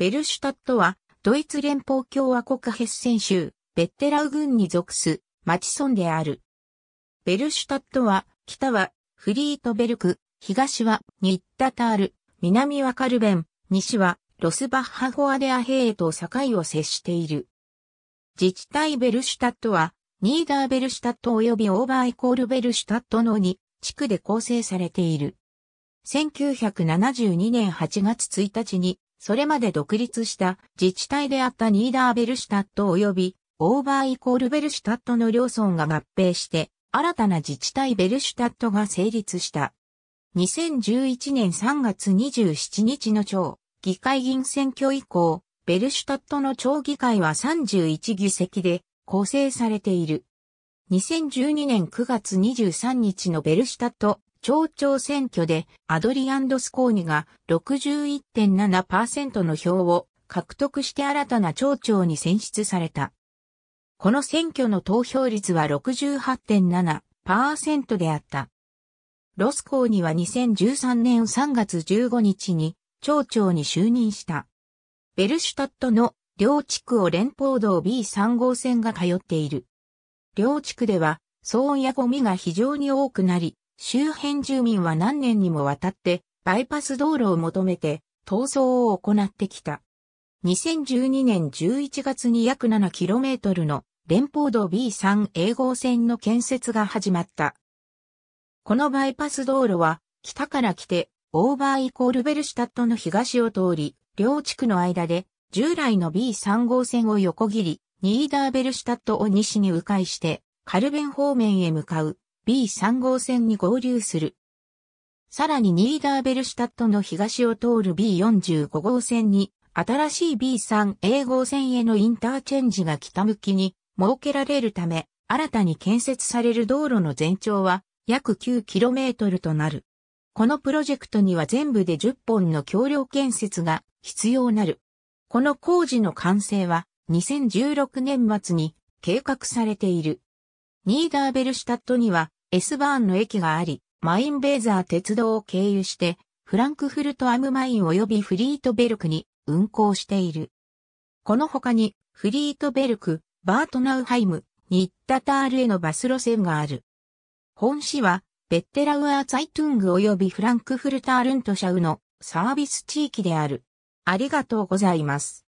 ベルシュタットは、ドイツ連邦共和国ヘッセン州、ベッテラウ郡に属す、町村である。ベルシュタットは、北は、フリートベルク、東は、ニッタタール、南はカルベン、西は、ロスバッハホアデア兵へと境を接している。自治体ベルシュタットは、ニーダーベルシュタット及びオーバーイコールベルシュタットの2地区で構成されている。1972年8月1日にそれまで独立した自治体であったニーダーベルシュタット及びオーバーイコールベルシュタットの両村が合併して、新たな自治体ベルシュタットが成立した。2011年3月27日の町、議会議員選挙以降、ベルシュタットの町議会は31議席で構成されている。2012年9月23日のベルシュタット町長選挙でアドリアンド・スコーニが61.7%の票を獲得して新たな町長に選出された。この選挙の投票率は68.7%であった。ロスコーニは2013年3月15日に町長に就任した。ベルシュタットの両地区を連邦道 B3 号線が通っている。両地区では騒音やゴミが非常に多くなり、周辺住民は何年にもわたってバイパス道路を求めて闘争を行ってきた。2012年11月に約 7km の連邦道 B3A 号線の建設が始まった。このバイパス道路は北から来てオーバーイコールベルシュタットの東を通り、両地区の間で従来の B3 号線を横切り、ニーダーベルシュタットを西に迂回してカルベン方面へ向かう B3 号線に合流する。さらにニーダーベルシュタットの東を通る B45 号線に、新しい B3A 号線へのインターチェンジが北向きに設けられるため、新たに建設される道路の全長は約 9km となる。このプロジェクトには全部で10本の橋梁建設が必要なる。この工事の完成は2016年末に計画されている。ニーダーベルシュタットにはエスバーンの駅があり、マインベーザー鉄道を経由して、フランクフルトアムマイン及びフリートベルクに運行している。この他に、フリートベルク、バートナウハイム、ニッタタールへのバス路線がある。本市は、ベッテラウアーツァイトゥング及びフランクフルタールントシャウのサービス地域である。ありがとうございます。